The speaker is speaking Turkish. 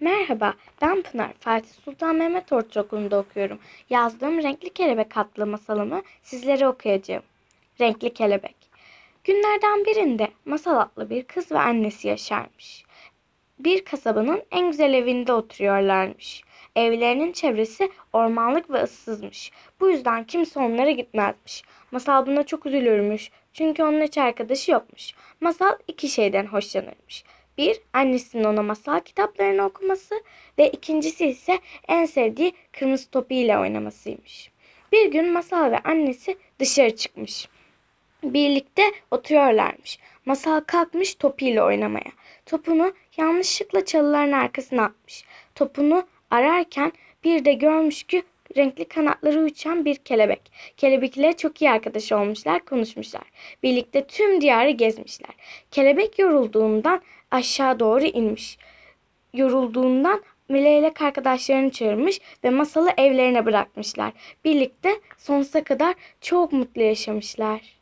Merhaba, ben Pınar. Fatih Sultan Mehmet Ortaokulu'nda okuyorum. Yazdığım Renkli Kelebek adlı masalımı sizlere okuyacağım. Renkli Kelebek Günlerden birinde masal adlı bir kız ve annesi yaşarmış. Bir kasabanın en güzel evinde oturuyorlarmış. Evlerinin çevresi ormanlık ve ıssızmış. Bu yüzden kimse onlara gitmezmiş. Masal buna çok üzülürmüş. Çünkü onun hiç arkadaşı yokmuş. Masal iki şeyden hoşlanırmış. Bir, annesinin ona masal kitaplarını okuması ve ikincisi ise en sevdiği kırmızı topu ile oynamasıymış. Bir gün Masal ve annesi dışarı çıkmış. Birlikte oturuyorlarmış. Masal kalkmış ile oynamaya. Topunu yanlışlıkla çalıların arkasına atmış. Topunu ararken bir de görmüş ki renkli kanatları uçan bir kelebek. Kelebek ile çok iyi arkadaş olmuşlar, konuşmuşlar. Birlikte tüm diyarı gezmişler. Kelebek yorulduğundan aşağı doğru inmiş. Yorulduğundan Melek arkadaşlarını çağırmış ve masalı evlerine bırakmışlar. Birlikte sonsuza kadar çok mutlu yaşamışlar.